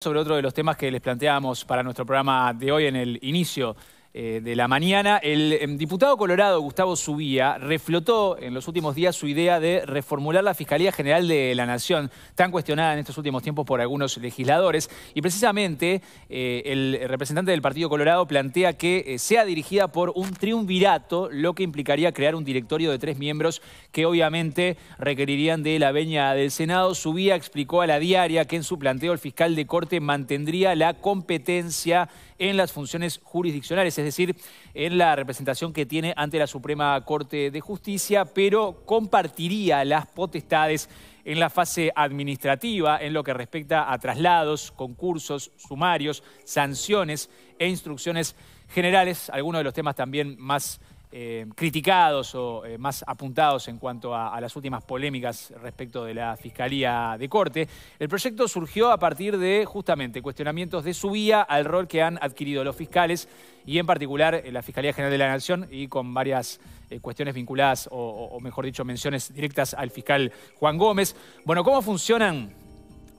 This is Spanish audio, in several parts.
sobre otro de los temas que les planteábamos para nuestro programa de hoy en el inicio eh, de la mañana, el, em, diputado colorado Gustavo Subía reflotó en los últimos días su idea de reformular la Fiscalía General de la Nación, tan cuestionada en estos últimos tiempos por algunos legisladores. Y precisamente eh, el representante del Partido Colorado plantea que eh, sea dirigida por un triunvirato, lo que implicaría crear un directorio de tres miembros que obviamente requerirían de la veña del Senado. Subía explicó a la diaria que en su planteo el fiscal de corte mantendría la competencia en las funciones jurisdiccionales, es decir, en la representación que tiene ante la Suprema Corte de Justicia, pero compartiría las potestades en la fase administrativa en lo que respecta a traslados, concursos, sumarios, sanciones e instrucciones generales, algunos de los temas también más eh, criticados o eh, más apuntados en cuanto a, las últimas polémicas respecto de la Fiscalía de Corte. El proyecto surgió a partir de justamente cuestionamientos de su vía al rol que han adquirido los fiscales y en particular la Fiscalía General de la Nación y con varias eh, cuestiones vinculadas o mejor dicho menciones directas al fiscal Juan Gómez. Bueno, ¿cómo funcionan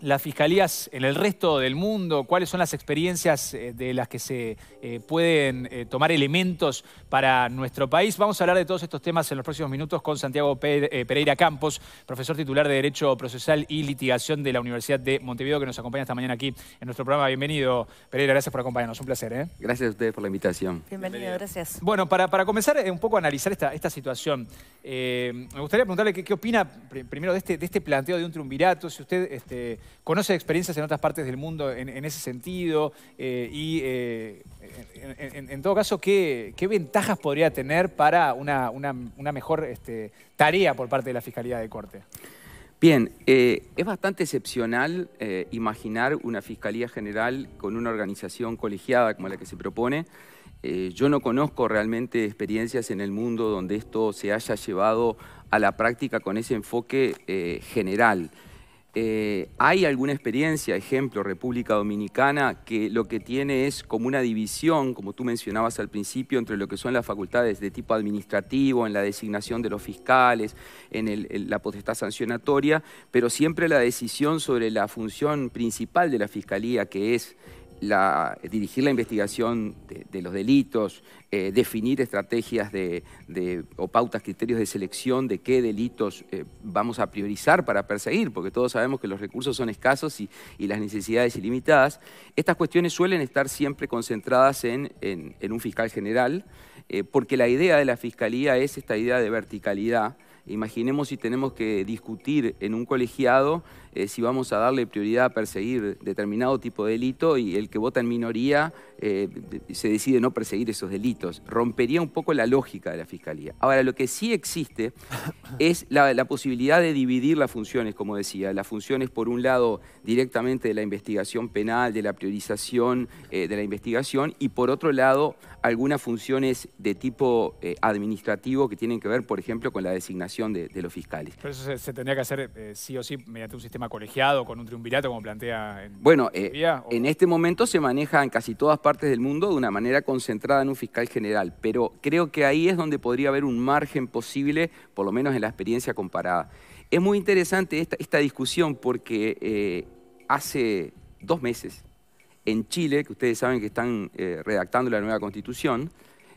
las fiscalías en el resto del mundo? ¿Cuáles son las experiencias eh, de las que se eh, pueden eh, tomar elementos para nuestro país? Vamos a hablar de todos estos temas en los próximos minutos con Santiago Pereira Campos, profesor titular de Derecho Procesal y Litigación de la Universidad de Montevideo, que nos acompaña esta mañana aquí en nuestro programa. Bienvenido, Pereira, gracias por acompañarnos. Un placer. Gracias a ustedes por la invitación. Bienvenido, gracias. Bueno, para, para, comenzar un poco a analizar esta, esta situación, me gustaría preguntarle qué, opina primero de este, este planteo de un triunvirato, si usted... Este, conoce experiencias en otras partes del mundo en, ese sentido eh, y eh, en, todo caso, ¿qué, ventajas podría tener para una, mejor este, tarea por parte de la Fiscalía de Corte? Bien, eh, es bastante excepcional imaginar una Fiscalía General con una organización colegiada como la que se propone. yo no conozco realmente experiencias en el mundo donde esto se haya llevado a la práctica con ese enfoque general. Eh, ¿Hay alguna experiencia, ejemplo, República Dominicana, que lo que tiene es como una división, como tú mencionabas al principio, entre lo que son las facultades de tipo administrativo, en la designación de los fiscales, en, en la potestad sancionatoria, pero siempre la decisión sobre la función principal de la fiscalía, que es la, dirigir la investigación de, los delitos, eh, definir estrategias de, o pautas, criterios de selección de qué delitos eh, vamos a priorizar para perseguir, porque todos sabemos que los recursos son escasos y, las necesidades ilimitadas, estas cuestiones suelen estar siempre concentradas en, un fiscal general, eh, porque la idea de la fiscalía es esta idea de verticalidad Imaginemos si tenemos que discutir en un colegiado eh, si vamos a darle prioridad a perseguir determinado tipo de delito y el que vota en minoría eh, se decide no perseguir esos delitos. Rompería un poco la lógica de la Fiscalía. Ahora, lo que sí existe es la, posibilidad de dividir las funciones, como decía. Las funciones, por un lado, directamente de la investigación penal, de la priorización eh, de la investigación, y por otro lado, algunas funciones de tipo administrativo que tienen que ver, por ejemplo, con la designación de, los fiscales. Pero eso se, tendría que hacer eh, sí o sí mediante un sistema colegiado, con un triunvirato, como plantea... bueno, eh, en este momento se maneja en casi todas partes del mundo de una manera concentrada en un fiscal general, pero creo que ahí es donde podría haber un margen posible, por lo menos en la experiencia comparada. Es muy interesante esta, discusión porque eh, hace dos meses, en Chile, que ustedes saben que están redactando la nueva constitución,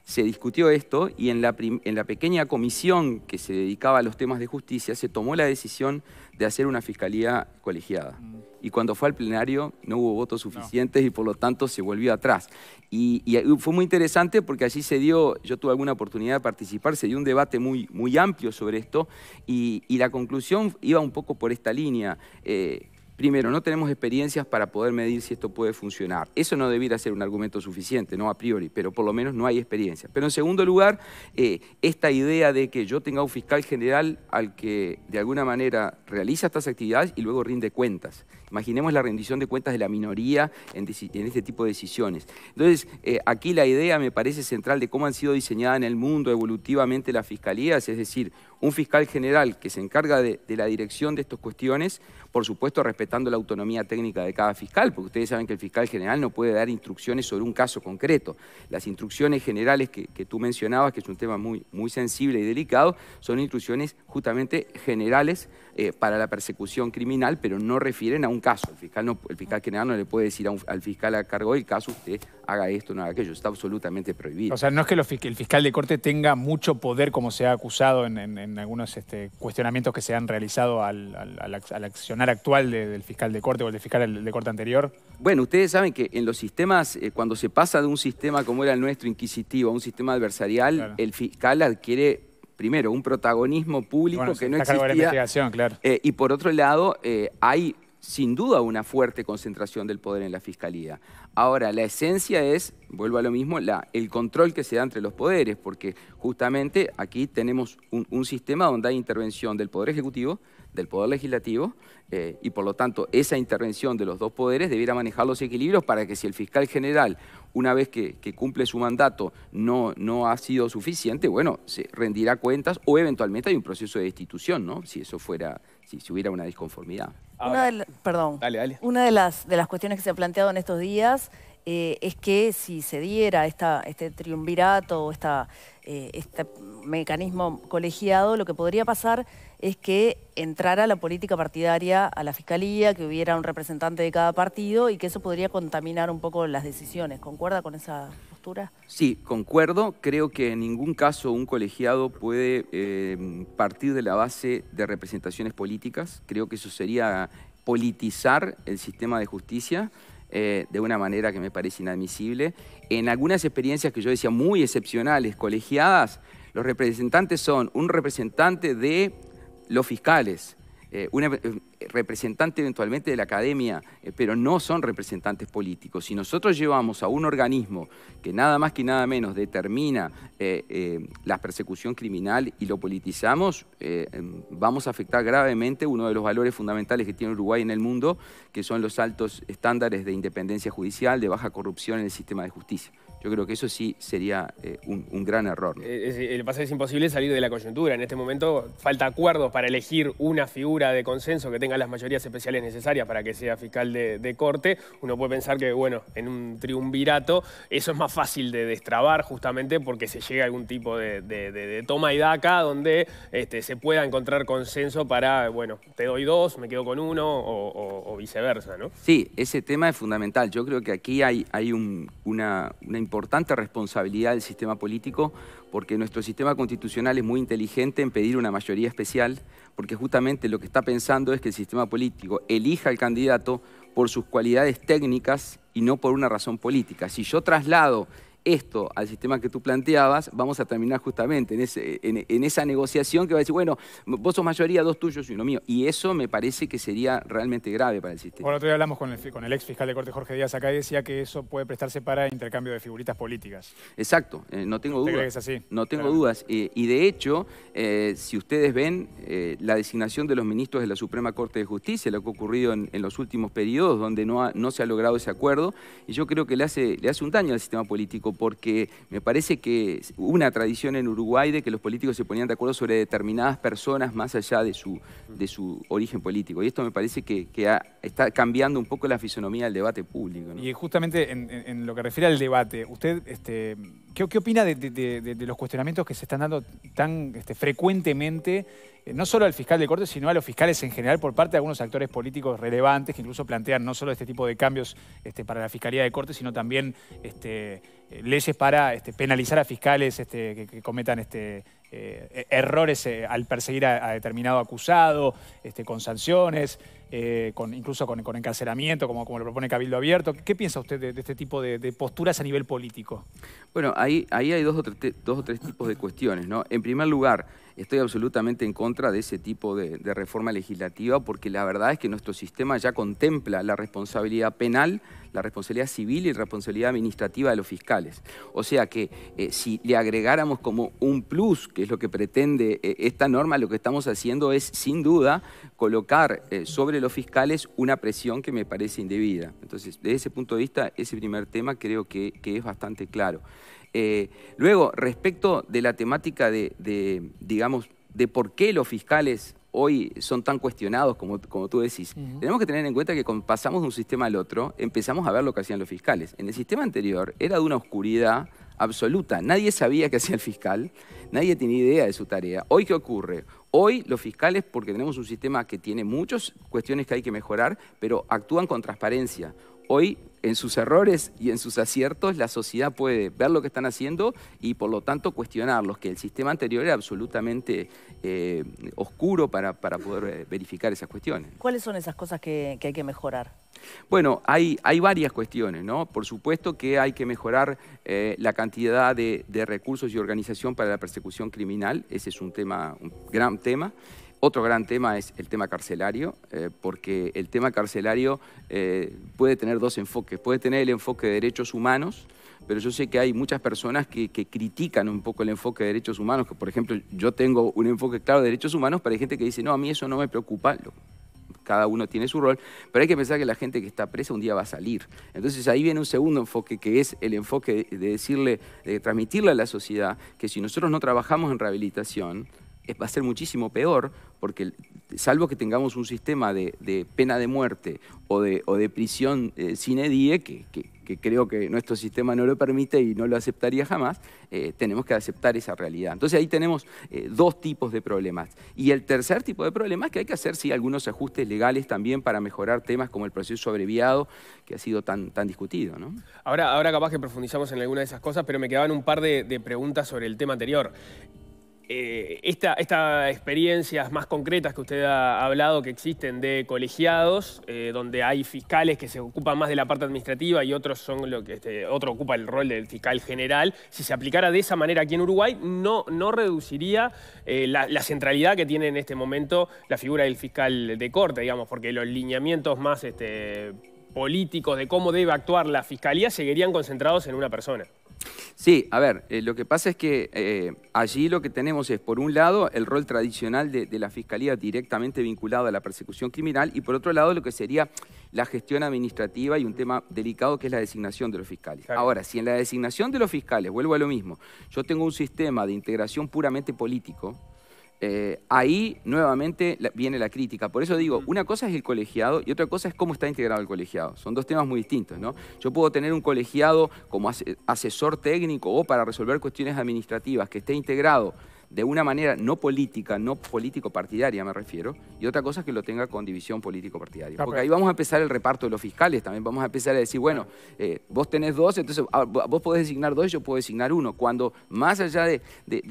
se discutió esto y en la, en la, pequeña comisión que se dedicaba a los temas de justicia se tomó la decisión de hacer una fiscalía colegiada. Mm. Y cuando fue al plenario no hubo votos suficientes y por lo tanto se volvió atrás. Y, uh, fue muy interesante porque allí se dio, yo tuve alguna oportunidad de participar, se dio un debate muy, muy amplio sobre esto y, la conclusión iba un poco por esta línea. Eh, Primero, no tenemos experiencias para poder medir si esto puede funcionar. Eso no debiera ser un argumento suficiente, no a priori, pero por lo menos no hay experiencia. Pero en segundo lugar, eh, esta idea de que yo tenga un fiscal general al que de alguna manera realiza estas actividades y luego rinde cuentas. Imaginemos la rendición de cuentas de la minoría en, este tipo de decisiones. Entonces, eh, aquí la idea me parece central de cómo han sido diseñadas en el mundo evolutivamente las fiscalías, es decir, un fiscal general que se encarga de, la dirección de estas cuestiones, por supuesto respetando la autonomía técnica de cada fiscal, porque ustedes saben que el fiscal general no puede dar instrucciones sobre un caso concreto. Las instrucciones generales que, tú mencionabas, que es un tema muy, muy sensible y delicado, son instrucciones justamente generales eh, para la persecución criminal, pero no refieren a un caso. El fiscal, no, el fiscal general no le puede decir al fiscal a cargo del caso, usted haga esto, no haga aquello. Está absolutamente prohibido. O sea, no es que el fiscal de corte tenga mucho poder, como se ha acusado en, algunos este, cuestionamientos que se han realizado al, al, accionar actual del fiscal de corte o del fiscal de corte anterior. Bueno, ustedes saben que en los sistemas, eh, cuando se pasa de un sistema como era el nuestro, inquisitivo, a un sistema adversarial, el fiscal adquiere primero, un protagonismo público que no existía. Eh, y por otro lado, eh, hay sin duda una fuerte concentración del poder en la Fiscalía. Ahora, la esencia es, vuelvo a lo mismo, el control que se da entre los poderes, porque justamente aquí tenemos un, sistema donde hay intervención del Poder Ejecutivo, del Poder Legislativo, eh, y por lo tanto esa intervención de los dos poderes debiera manejar los equilibrios para que si el fiscal general, una vez que, cumple su mandato, no, no, ha sido suficiente, bueno, se rendirá cuentas o eventualmente hay un proceso de destitución, ¿no? si eso fuera, si hubiera una disconformidad una de perdón. Una de las, de las cuestiones que se ha planteado en estos días eh, es que si se diera esta, este triunvirato o esta, eh, este mecanismo colegiado, lo que podría pasar es que entrara la política partidaria a la Fiscalía, que hubiera un representante de cada partido y que eso podría contaminar un poco las decisiones. ¿Concuerda con esa postura? Sí, concuerdo. Creo que en ningún caso un colegiado puede eh, partir de la base de representaciones políticas. Creo que eso sería politizar el sistema de justicia. Eh, de una manera que me parece inadmisible. En algunas experiencias que yo decía muy excepcionales, colegiadas, los representantes son un representante de los fiscales, representantes eh, eh, representante eventualmente de la academia, eh, pero no son representantes políticos. Si nosotros llevamos a un organismo que nada más que nada menos determina la persecución criminal y lo politizamos, em, vamos a afectar gravemente uno de los valores fundamentales que tiene Uruguay en el mundo, que son los altos estándares de independencia judicial, de baja corrupción en el sistema de justicia. Yo creo que eso sí sería eh, un, gran error. El eh, eh, pasar es, imposible salir de la coyuntura. En este momento falta acuerdos para elegir una figura de consenso que tenga las mayorías especiales necesarias para que sea fiscal de, corte. Uno puede pensar que, bueno, en un triunvirato eso es más fácil de destrabar justamente porque se llega a algún tipo de, toma y daca donde este, se pueda encontrar consenso para, bueno, te doy dos, me quedo con uno o, viceversa, ¿no? Sí, ese tema es fundamental. Yo creo que aquí hay, hay una, una importante responsabilidad del sistema político porque nuestro sistema constitucional es muy inteligente en pedir una mayoría especial porque justamente lo que está pensando es que el sistema político elija al candidato por sus cualidades técnicas y no por una razón política. Si yo traslado esto al sistema que tú planteabas, vamos a terminar justamente en, esa negociación que va a decir, bueno, vos sos mayoría, dos tuyos y uno mío. Y eso me parece que sería realmente grave para el sistema. Bueno, otro día hablamos con el, ex fiscal de corte Jorge Díaz acá y decía que eso puede prestarse para intercambio de figuritas políticas. Exacto, eh, no tengo dudas. es así? No tengo dudas. Eh, y de hecho, eh, si ustedes ven la designación de los ministros de la Suprema Corte de Justicia, lo que ha ocurrido en, los últimos periodos, donde no, se ha logrado ese acuerdo, y yo creo que le hace, le hace un daño al sistema político porque me parece que hubo una tradición en Uruguay de que los políticos se ponían de acuerdo sobre determinadas personas más allá de su, de su origen político. Y esto me parece que, está cambiando un poco la fisonomía del debate público. Y justamente en, lo que refiere al debate, ¿usted este, ¿qué, qué opina de, los cuestionamientos que se están dando tan este, frecuentemente? Eh, no solo al fiscal de corte, sino a los fiscales en general por parte de algunos actores políticos relevantes que incluso plantean no solo este tipo de cambios este, para la fiscalía de corte, sino también este, eh, leyes para este, penalizar a fiscales este, que, cometan este, eh, errores eh, al perseguir a, determinado acusado, con sanciones, incluso con, con encarcelamiento, como, como, lo propone Cabildo Abierto. ¿Qué, piensa usted de, este tipo de, posturas a nivel político? Bueno, ahí, hay dos o, tres, tipos de cuestiones. En primer lugar, estoy absolutamente en contra de ese tipo de, reforma legislativa porque la verdad es que nuestro sistema ya contempla la responsabilidad penal, la responsabilidad civil y la responsabilidad administrativa de los fiscales. O sea que eh, si le agregáramos como un plus, que es lo que pretende eh, esta norma, lo que estamos haciendo es sin duda colocar eh, sobre los fiscales una presión que me parece indebida. Entonces, desde ese punto de vista, ese primer tema creo que es bastante claro. Eh, luego, respecto de la temática de, digamos, de por qué los fiscales hoy son tan cuestionados como, tú decís, tenemos que tener en cuenta que cuando pasamos de un sistema al otro, empezamos a ver lo que hacían los fiscales. En el sistema anterior era de una oscuridad absoluta. Nadie sabía qué hacía el fiscal, nadie tenía idea de su tarea. Hoy, ¿qué ocurre? Hoy los fiscales, porque tenemos un sistema que tiene muchas cuestiones que hay que mejorar, pero actúan con transparencia. Hoy en sus errores y en sus aciertos la sociedad puede ver lo que están haciendo y por lo tanto cuestionarlos, que el sistema anterior era absolutamente eh, oscuro para, poder eh, verificar esas cuestiones. ¿Cuáles son esas cosas que, hay que mejorar? Bueno, hay, varias cuestiones, ¿no? Por supuesto que hay que mejorar eh, la cantidad de, recursos y organización para la persecución criminal, ese es un tema, un gran tema. Otro gran tema es el tema carcelario, eh, porque el tema carcelario eh, puede tener dos enfoques. Puede tener el enfoque de derechos humanos, pero yo sé que hay muchas personas que, critican un poco el enfoque de derechos humanos, que por ejemplo yo tengo un enfoque claro de derechos humanos, pero hay gente que dice, no, a mí eso no me preocupa, cada uno tiene su rol, pero hay que pensar que la gente que está presa un día va a salir. Entonces ahí viene un segundo enfoque, que es el enfoque de decirle, de transmitirle a la sociedad que si nosotros no trabajamos en rehabilitación, va a ser muchísimo peor porque salvo que tengamos un sistema de, pena de muerte o de, prisión eh, sin edie, que, creo que nuestro sistema no lo permite y no lo aceptaría jamás, eh, tenemos que aceptar esa realidad. Entonces ahí tenemos eh, dos tipos de problemas. Y el tercer tipo de problemas es que hay que hacer sí, algunos ajustes legales también para mejorar temas como el proceso abreviado que ha sido tan, tan discutido. Ahora, ahora capaz que profundizamos en alguna de esas cosas, pero me quedaban un par de preguntas sobre el tema anterior. Eh, estas experiencias más concretas que usted ha hablado que existen de colegiados, eh, donde hay fiscales que se ocupan más de la parte administrativa y otros son lo que este, otro ocupa el rol del fiscal general, si se aplicara de esa manera aquí en Uruguay, no, no reduciría eh, la, centralidad que tiene en este momento la figura del fiscal de corte, digamos, porque los lineamientos más este, políticos de cómo debe actuar la fiscalía seguirían concentrados en una persona. Sí, a ver, eh, lo que pasa es que eh, allí lo que tenemos es, por un lado, el rol tradicional de, la Fiscalía directamente vinculado a la persecución criminal y, por otro lado, lo que sería la gestión administrativa y un tema delicado que es la designación de los fiscales. Ahora, si en la designación de los fiscales, vuelvo a lo mismo, yo tengo un sistema de integración puramente político, eh, ahí nuevamente viene la crítica. Por eso digo, una cosa es el colegiado y otra cosa es cómo está integrado el colegiado. Son dos temas muy distintos, ¿no? Yo puedo tener un colegiado como asesor técnico o para resolver cuestiones administrativas que esté integrado de una manera no política, no político-partidaria me refiero, y otra cosa es que lo tenga con división político-partidaria. Porque ahí vamos a empezar el reparto de los fiscales, también vamos a empezar a decir, bueno, eh, vos tenés dos, entonces ah, vos podés designar dos, yo puedo designar uno. Cuando más allá de,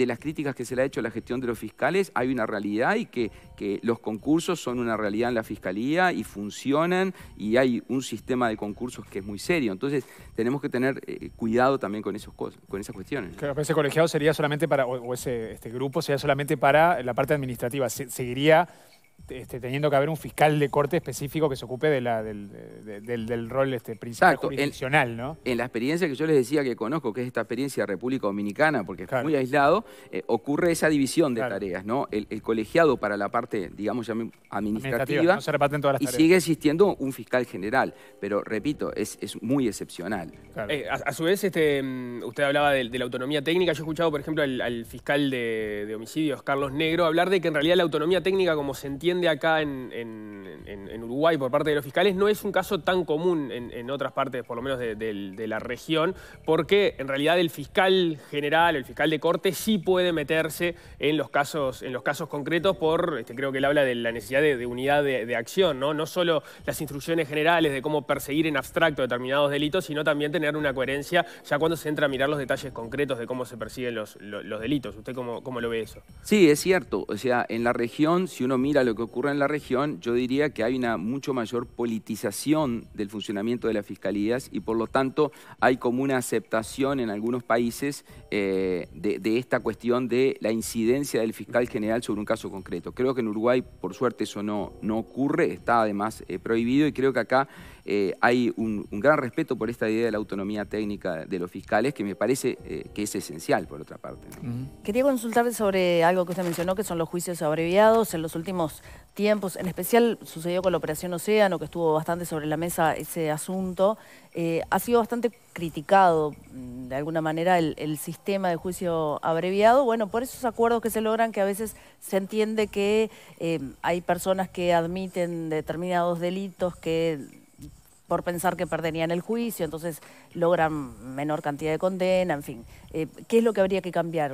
las críticas que se le ha hecho a la gestión de los fiscales, hay una realidad y que, que los concursos son una realidad en la Fiscalía y funcionan y hay un sistema de concursos que es muy serio. Entonces tenemos que tener eh, cuidado también con, esos con esas cuestiones. Claro, ese colegiado sería solamente para, o, ese este grupo sería solamente para la parte administrativa. seguiría este, este, teniendo que haber un fiscal de corte específico que se ocupe de la, del, rol este, principal jurisdiccional, en, ¿no? En la experiencia que yo les decía que conozco, que es esta experiencia de República Dominicana, porque es muy aislado, eh, ocurre esa división de tareas, ¿no? El, colegiado para la parte, digamos, administrativa, administrativa y sigue existiendo un fiscal general, pero repito, es, muy excepcional. Eh, a, su vez, este, mm, usted hablaba de, la autonomía técnica, yo he escuchado, por ejemplo, al, fiscal de homicidios, Carlos Negro, hablar de que en realidad la autonomía técnica, como se entiende acá en, Uruguay por parte de los fiscales no es un caso tan común en, otras partes, por lo menos de, la región, porque en realidad el fiscal general, el fiscal de corte, sí puede meterse en los casos, en los casos concretos por, este, creo que él habla de la necesidad de, unidad de, acción, ¿no? no solo las instrucciones generales de cómo perseguir en abstracto determinados delitos, sino también tener una coherencia ya cuando se entra a mirar los detalles concretos de cómo se persiguen los, delitos. ¿Usted cómo, cómo lo ve eso? Sí, es cierto. O sea, en la región, si uno mira lo que ocurre ocurra en la región, yo diría que hay una mucho mayor politización del funcionamiento de las fiscalías y por lo tanto hay como una aceptación en algunos países eh, de, esta cuestión de la incidencia del fiscal general sobre un caso concreto. Creo que en Uruguay, por suerte, eso no, no ocurre, está además eh, prohibido y creo que acá eh, hay un, gran respeto por esta idea de la autonomía técnica de los fiscales, que me parece eh, que es esencial, por otra parte. Quería consultarle sobre algo que usted mencionó, que son los juicios abreviados. En los últimos tiempos, en especial sucedió con la Operación Océano, que estuvo bastante sobre la mesa ese asunto. Eh, ha sido bastante criticado, mm, de alguna manera, el sistema de juicio abreviado. Bueno, por esos acuerdos que se logran, que a veces se entiende que hay personas que admiten determinados delitos que por pensar que perderían el juicio, entonces logran menor cantidad de condena, en fin. Eh, ¿Qué es lo que habría que cambiar?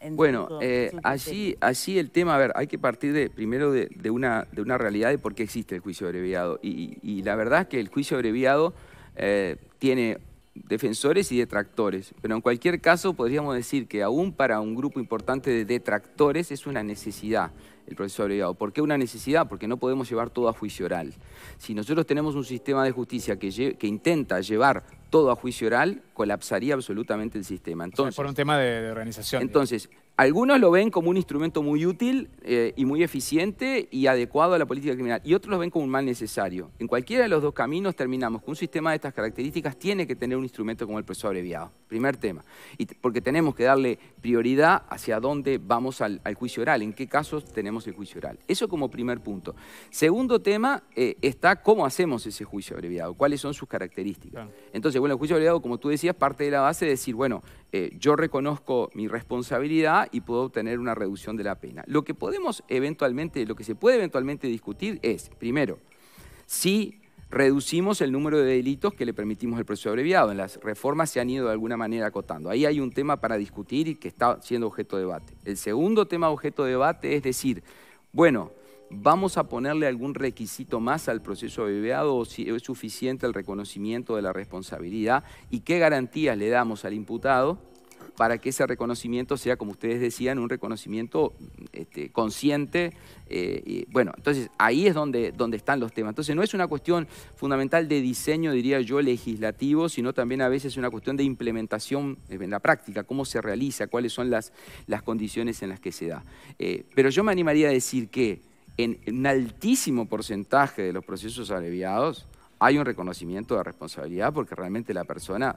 En, bueno, eh, este allí, allí el tema, a ver, hay que partir de, primero de, una, de una realidad de por qué existe el juicio abreviado. Y, la verdad es que el juicio abreviado eh, tiene defensores y detractores, pero en cualquier caso podríamos decir que aún para un grupo importante de detractores es una necesidad el proceso abreviado. ¿Por qué una necesidad? Porque no podemos llevar todo a juicio oral. Si nosotros tenemos un sistema de justicia que, intenta llevar todo a juicio oral, colapsaría absolutamente el sistema. Entonces, por un tema de, organización. Entonces, algunos lo ven como un instrumento muy útil eh, y muy eficiente y adecuado a la política criminal, y otros lo ven como un mal necesario. En cualquiera de los dos caminos terminamos con un sistema de estas características tiene que tener un instrumento como el proceso abreviado. Primer tema. Y porque tenemos que darle prioridad hacia dónde vamos al, juicio oral, en qué casos tenemos el juicio oral. Eso como primer punto. Segundo tema eh, está cómo hacemos ese juicio abreviado, cuáles son sus características. Entonces, bueno, el juicio abreviado, como tú decías, parte de la base de decir, bueno, eh, yo reconozco mi responsabilidad y puedo obtener una reducción de la pena. Lo que podemos eventualmente, lo que se puede eventualmente discutir es, primero, si reducimos el número de delitos que le permitimos el proceso abreviado. En las reformas se han ido de alguna manera acotando. Ahí hay un tema para discutir y que está siendo objeto de debate. El segundo tema objeto de debate es decir, bueno, ¿Vamos a ponerle algún requisito más al proceso abreviado o si es suficiente el reconocimiento de la responsabilidad? ¿Y qué garantías le damos al imputado para que ese reconocimiento sea, como ustedes decían, un reconocimiento este, consciente? Eh, bueno, entonces ahí es donde, donde están los temas. Entonces no es una cuestión fundamental de diseño, diría yo, legislativo, sino también a veces una cuestión de implementación eh, en la práctica, cómo se realiza, cuáles son las, condiciones en las que se da. Eh, pero yo me animaría a decir que en un altísimo porcentaje de los procesos abreviados hay un reconocimiento de responsabilidad porque realmente la persona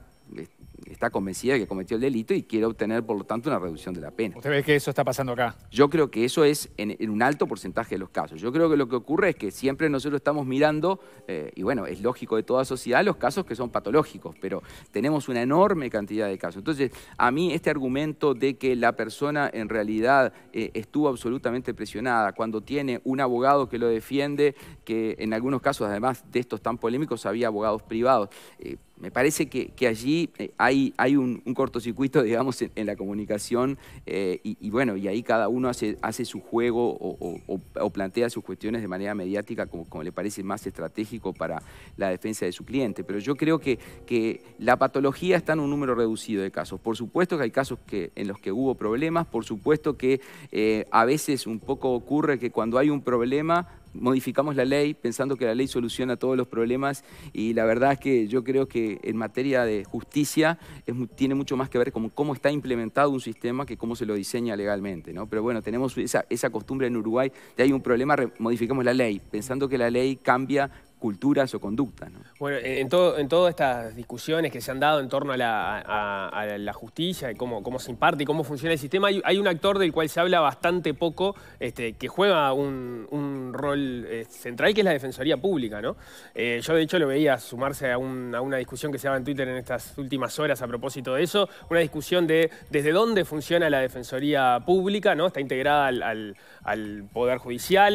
está convencida de que cometió el delito y quiere obtener, por lo tanto, una reducción de la pena. ¿Usted ve que eso está pasando acá? Yo creo que eso es en, un alto porcentaje de los casos. Yo creo que lo que ocurre es que siempre nosotros estamos mirando, eh, y bueno, es lógico de toda sociedad, los casos que son patológicos, pero tenemos una enorme cantidad de casos. Entonces, a mí este argumento de que la persona en realidad eh, estuvo absolutamente presionada cuando tiene un abogado que lo defiende, que en algunos casos, además de estos tan polémicos, había abogados privados. Eh, me parece que, allí eh, hay, hay un, cortocircuito, digamos, en, la comunicación eh, y, bueno, y ahí cada uno hace, hace su juego o, plantea sus cuestiones de manera mediática como, como le parece más estratégico para la defensa de su cliente. Pero yo creo que, que la patología está en un número reducido de casos. Por supuesto que hay casos que, en los que hubo problemas, por supuesto que eh, a veces un poco ocurre que cuando hay un problema modificamos la ley pensando que la ley soluciona todos los problemas y la verdad es que yo creo que en materia de justicia tiene mucho más que ver con cómo está implementado un sistema que cómo se lo diseña legalmente. ¿no? Pero bueno, tenemos esa, costumbre en Uruguay de hay un problema, modificamos la ley, pensando que la ley cambia culturas o conductas. Bueno, en, todo, en todas estas discusiones que se han dado en torno a la, justicia y cómo, cómo, se imparte y cómo funciona el sistema, hay, un actor del cual se habla bastante poco, este, que juega un, rol eh, central, que es la Defensoría Pública. ¿no? Eh, yo, de hecho, lo veía sumarse a, una discusión que se daba en Twitter en estas últimas horas a propósito de eso, una discusión de desde dónde funciona la Defensoría Pública, ¿no? está integrada al, Poder Judicial,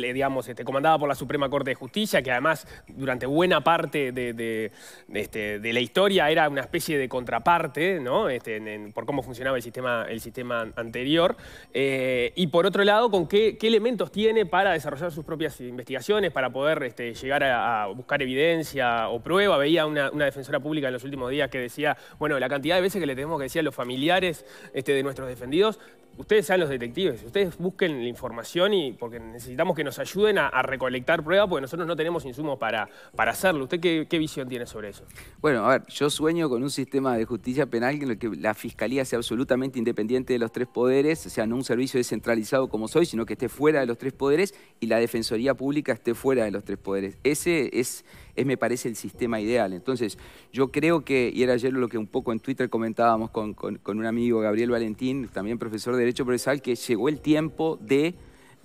digamos, este, comandada por la Suprema Corte de Justicia, que además durante buena parte este, de, la historia era una especie de contraparte, ¿no? Este, por cómo funcionaba el sistema, el sistema anterior. Eh, y por otro lado, con qué, elementos tiene para desarrollar sus propias investigaciones, para poder este, llegar a, buscar evidencia o prueba. Veía una, defensora pública en los últimos días que decía, bueno, la cantidad de veces que le tenemos que decir a los familiares de nuestros defendidos, ustedes sean los detectives, ustedes busquen la información y porque necesitamos que nos ayuden a, recolectar pruebas, porque nosotros no tenemos información sumo para, para hacerlo. ¿Usted qué, visión tiene sobre eso? Bueno, a ver, yo sueño con un sistema de justicia penal en el que la fiscalía sea absolutamente independiente de los tres poderes, o sea, no un servicio descentralizado como soy, sino que esté fuera de los tres poderes y la defensoría pública esté fuera de los tres poderes. Ese es, me parece, el sistema ideal. Entonces, yo creo que, y era ayer lo que un poco en Twitter comentábamos con, con un amigo, Gabriel Valentín, también profesor de Derecho Procesal, que llegó el tiempo de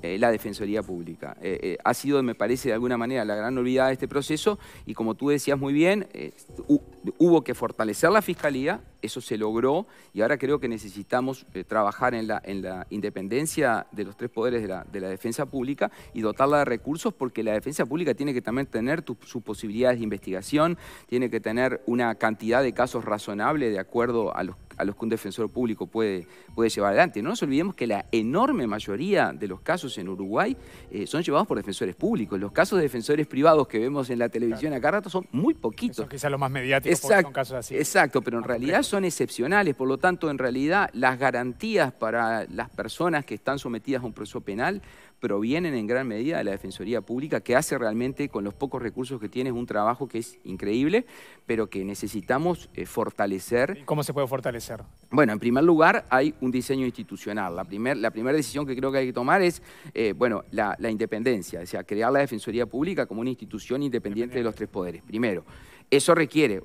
eh, la Defensoría Pública. Eh, eh, ha sido, me parece, de alguna manera la gran novedad de este proceso y como tú decías muy bien, hubo que fortalecer la fiscalía, eso se logró y ahora creo que necesitamos eh, trabajar en la, independencia de los tres poderes de la, defensa pública y dotarla de recursos porque la defensa pública tiene que también tener sus posibilidades de investigación, tiene que tener una cantidad de casos razonable de acuerdo a los, que un defensor público puede, llevar adelante. No nos olvidemos que la enorme mayoría de los casos en Uruguay eh, son llevados por defensores públicos. Los casos de defensores privados que vemos en la televisión acá rato son muy poquitos. Eso es lo más mediático exacto, pero en realidad son excepcionales. Por lo tanto, en realidad, las garantías para las personas que están sometidas a un proceso penal provienen en gran medida de la Defensoría Pública, que hace realmente con los pocos recursos que tiene un trabajo que es increíble, pero que necesitamos eh, fortalecer. ¿Cómo se puede fortalecer? Bueno, en primer lugar, hay un diseño institucional. La, primer, la primera decisión que creo que hay que tomar es, eh, bueno, la, la independencia, o sea, crear la Defensoría Pública como una institución independiente de los tres poderes, primero. Eso requiere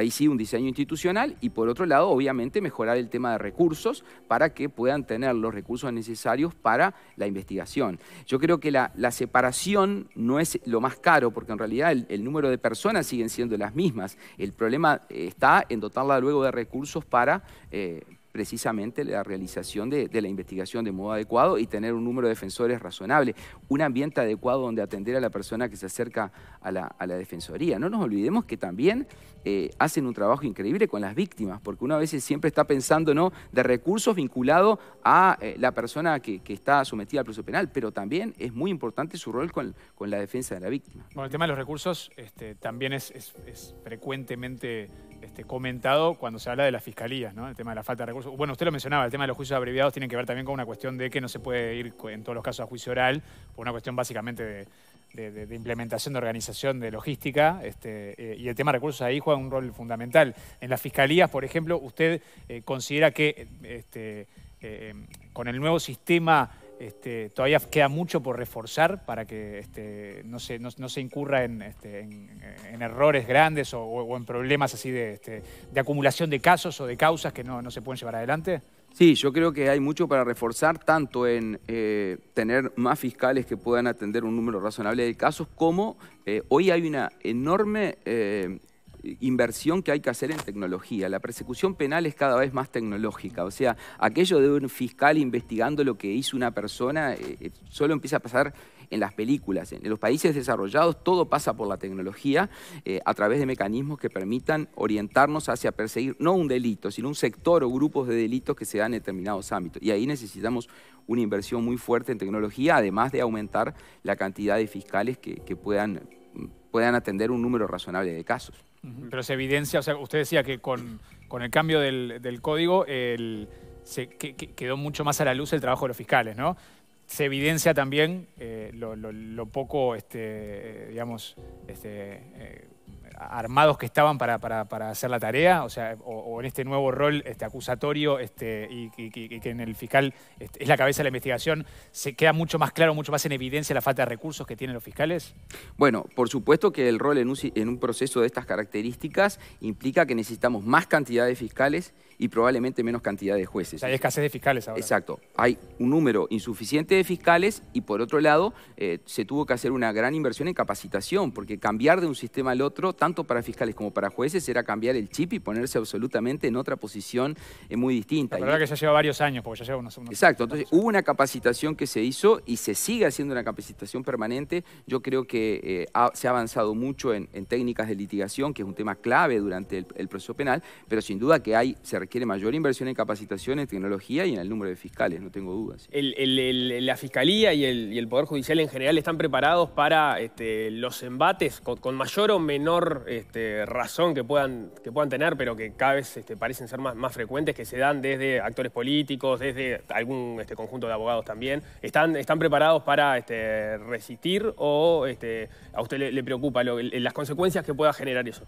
ahí sí un diseño institucional y por otro lado, obviamente, mejorar el tema de recursos para que puedan tener los recursos necesarios para la investigación. Yo creo que la, separación no es lo más caro, porque en realidad el, número de personas siguen siendo las mismas. El problema eh, está en dotarla luego de recursos para... Eh, precisamente la realización de, la investigación de modo adecuado y tener un número de defensores razonable, un ambiente adecuado donde atender a la persona que se acerca a la, a la defensoría. No nos olvidemos que también eh, hacen un trabajo increíble con las víctimas, porque uno a veces siempre está pensando de recursos vinculados a eh, la persona que, está sometida al proceso penal, pero también es muy importante su rol con, la defensa de la víctima. Bueno, el tema de los recursos este, también es, frecuentemente este, comentado cuando se habla de las fiscalías, ¿no? el tema de la falta de recursos. Bueno, usted lo mencionaba, el tema de los juicios abreviados tiene que ver también con una cuestión de que no se puede ir en todos los casos a juicio oral, por una cuestión básicamente de de, implementación, de organización, de logística, este, eh, y el tema de recursos ahí juega un rol fundamental. En las fiscalías, por ejemplo, ¿usted eh, considera que este, eh, con el nuevo sistema este, todavía queda mucho por reforzar para que este, no se, no, se, incurra en, errores grandes o, en problemas así de, de, acumulación de casos o de causas que no, no se pueden llevar adelante? Sí, yo creo que hay mucho para reforzar, tanto en eh, tener más fiscales que puedan atender un número razonable de casos, como eh, hoy hay una enorme eh, inversión que hay que hacer en tecnología. La persecución penal es cada vez más tecnológica. O sea, aquello de un fiscal investigando lo que hizo una persona, solo empieza a pasar en las películas. En los países desarrollados todo pasa por la tecnología eh, a través de mecanismos que permitan orientarnos hacia perseguir no un delito, sino un sector o grupos de delitos que se dan en determinados ámbitos. Y ahí necesitamos una inversión muy fuerte en tecnología, además de aumentar la cantidad de fiscales que, puedan, puedan atender un número razonable de casos. Pero se evidencia, o sea, usted decía que con, el cambio del, código se, quedó mucho más a la luz el trabajo de los fiscales, ¿no? se evidencia también eh, lo, poco, este, digamos, este, eh, armados que estaban para, hacer la tarea, o sea, o, en este nuevo rol este, acusatorio este, y, que en el fiscal es la cabeza de la investigación, ¿se queda mucho más claro, mucho más en evidencia la falta de recursos que tienen los fiscales? Bueno, por supuesto que el rol en un, en un proceso de estas características implica que necesitamos más cantidad de fiscales y probablemente menos cantidad de jueces. hay escasez de fiscales ahora. Exacto. Hay un número insuficiente de fiscales y por otro lado eh, se tuvo que hacer una gran inversión en capacitación porque cambiar de un sistema al otro, tanto para fiscales como para jueces, era cambiar el chip y ponerse absolutamente en otra posición eh, muy distinta. La verdad que ya lleva varios años, porque ya lleva unos, segundos. Exacto. Entonces hubo una capacitación que se hizo y se sigue haciendo una capacitación permanente. Yo creo que eh, se ha avanzado mucho en, técnicas de litigación, que es un tema clave durante el, proceso penal, pero sin duda que hay, se quiere mayor inversión en capacitación, en tecnología y en el número de fiscales, no tengo dudas. ¿La Fiscalía y, el, Poder Judicial en general están preparados para este, los embates con, mayor o menor este, razón que puedan, que puedan tener, pero que cada vez este, parecen ser más, frecuentes, que se dan desde actores políticos, desde algún conjunto de abogados también? ¿Están, están preparados para resistir o a usted le, preocupa las consecuencias que pueda generar eso?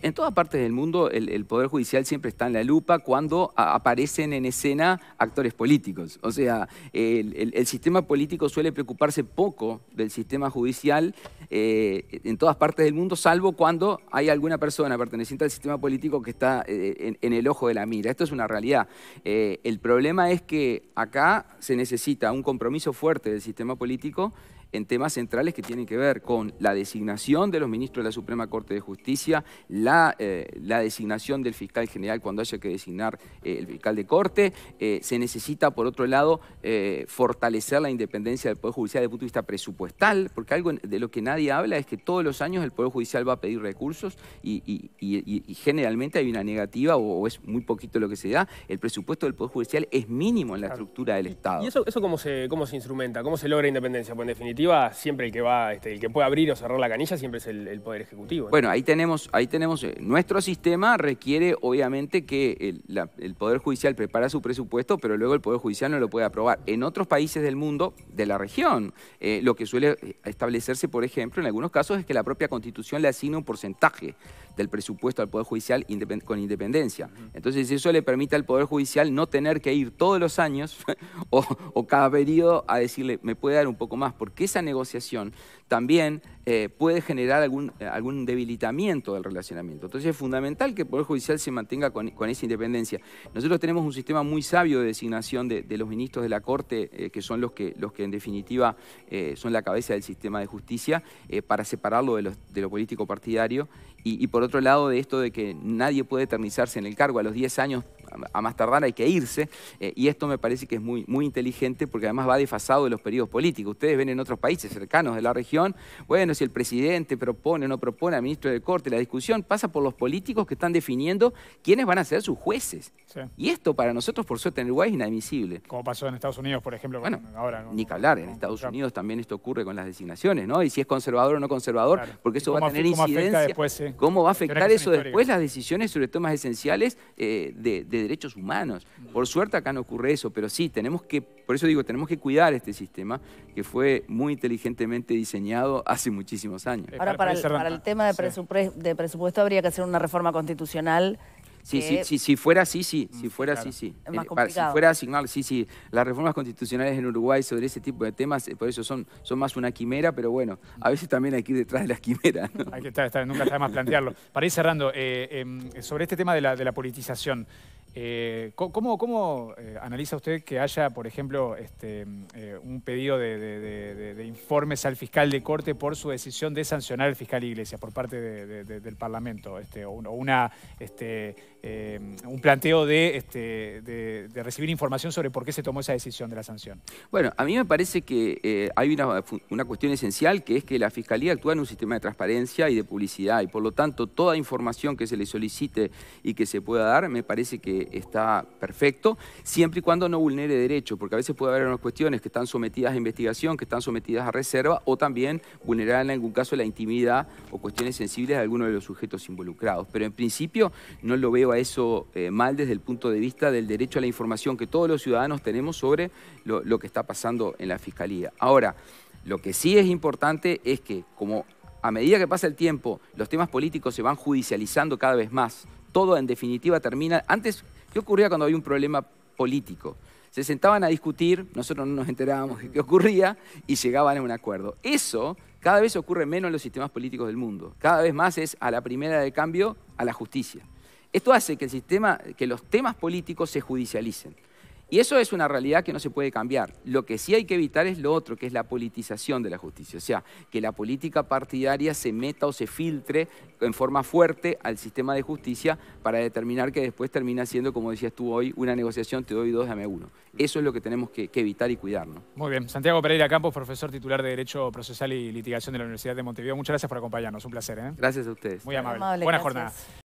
en todas partes del mundo el Poder Judicial siempre está en la luz cuando aparecen en escena actores políticos. O sea, el, sistema político suele preocuparse poco del sistema judicial eh, en todas partes del mundo, salvo cuando hay alguna persona perteneciente al sistema político que está eh, en, el ojo de la mira. Esto es una realidad. Eh, el problema es que acá se necesita un compromiso fuerte del sistema político en temas centrales que tienen que ver con la designación de los ministros de la Suprema Corte de Justicia, la, eh, designación del fiscal general cuando haya que designar eh, el fiscal de corte. Eh, se necesita, por otro lado, fortalecer la independencia del Poder Judicial desde punto de vista presupuestal, porque algo de lo que nadie habla es que todos los años el Poder Judicial va a pedir recursos y, generalmente hay una negativa o, es muy poquito lo que se da. El presupuesto del Poder Judicial es mínimo en la estructura del Estado. ¿Y eso, eso cómo, se, cómo se instrumenta? ¿Cómo se logra independencia, pues, en siempre el que va, este, el que puede abrir o cerrar la canilla siempre es el, Poder Ejecutivo. Bueno, ahí tenemos, ahí tenemos, eh, nuestro sistema requiere obviamente que el, Poder Judicial prepara su presupuesto, pero luego el Poder Judicial no lo puede aprobar. En otros países del mundo, de la región, eh, lo que suele eh, establecerse, por ejemplo, en algunos casos es que la propia Constitución le asigna un porcentaje del presupuesto al Poder Judicial con independencia. Entonces eso le permite al Poder Judicial no tener que ir todos los años o, o cada periodo a decirle, me puede dar un poco más, porque esa negociación también eh, puede generar algún, eh, algún debilitamiento del relacionamiento. Entonces es fundamental que el Poder Judicial se mantenga con, esa independencia. Nosotros tenemos un sistema muy sabio de designación de, los ministros de la Corte, eh, que son los que, los que en definitiva son la cabeza del sistema de justicia, para separarlo de, lo político partidario. Y, y por otro lado, de esto de que nadie puede eternizarse en el cargo. A los 10 años a más tardar hay que irse, eh, y esto me parece que es muy, muy inteligente porque además va desfasado de los periodos políticos. Ustedes ven en otros países cercanos de la región, bueno, si el presidente propone o no propone al ministro de Corte, la discusión pasa por los políticos que están definiendo quiénes van a ser sus jueces. Y esto para nosotros, por suerte, en Uruguay es inadmisible. Como pasó en Estados Unidos, por ejemplo. Bueno, ahora, ¿no? ni que hablar, en Estados Unidos también esto ocurre con las designaciones, ¿no? Y si es conservador o no conservador, porque eso va a tener incidencia. ¿Cómo va a afectar eso después las decisiones sobre temas esenciales eh, de derechos humanos. Por suerte acá no ocurre eso, pero sí, tenemos que, por eso digo, tenemos que cuidar este sistema que fue muy inteligentemente diseñado hace muchísimos años. Ahora, eh, para el, tema de, presupuesto, habría que hacer una reforma constitucional Sí, sí, sí, si fuera así, sí. Si mm, fuera así, sí. Es eh, más complicado. Si fuera así, sí, sí. Las reformas constitucionales en Uruguay sobre ese tipo de temas, eh, por eso son, son más una quimera, pero bueno, a mm. veces también hay que ir detrás de las quimeras. Hay que estar, nunca está más plantearlo. Para ir cerrando, em, sobre este tema de la politización. Eh, ¿Cómo, eh, analiza usted que haya, por ejemplo, este, eh, un pedido de, informes al fiscal de corte por su decisión de sancionar al fiscal Iglesias por parte del Parlamento? Este, o una este, eh, un planteo este, de, recibir información sobre por qué se tomó esa decisión de la sanción. Bueno, a mí me parece que eh, hay una, cuestión esencial que es que la Fiscalía actúa en un sistema de transparencia y de publicidad y por lo tanto toda información que se le solicite y que se pueda dar me parece que está perfecto, siempre y cuando no vulnere derecho, porque a veces puede haber unas cuestiones que están sometidas a investigación, que están sometidas a reserva o también vulnerar en algún caso la intimidad o cuestiones sensibles de alguno de los sujetos involucrados. Pero en principio no lo veo a eso eh, mal desde el punto de vista del derecho a la información que todos los ciudadanos tenemos sobre lo, que está pasando en la Fiscalía. Ahora, lo que sí es importante es que como a medida que pasa el tiempo, los temas políticos se van judicializando cada vez más. Todo en definitiva termina... Antes, ¿qué ocurría cuando había un problema político? Se sentaban a discutir, nosotros no nos enterábamos de qué ocurría y llegaban a un acuerdo. Eso cada vez ocurre menos en los sistemas políticos del mundo. Cada vez más es a la primera de cambio a la justicia. Esto hace que, el sistema, que los temas políticos se judicialicen. Y eso es una realidad que no se puede cambiar. Lo que sí hay que evitar es lo otro, que es la politización de la justicia. O sea, que la política partidaria se meta o se filtre en forma fuerte al sistema de justicia para determinar que después termina siendo, como decías tú hoy, una negociación, te doy dos, dame uno. Eso es lo que tenemos que, evitar y cuidarnos. Muy bien. Santiago Pereira Campos, profesor titular de Derecho Procesal y Litigación de la Universidad de Montevideo. Muchas gracias por acompañarnos. Un placer. ¿eh? Gracias a ustedes. Muy amable. Buena jornada.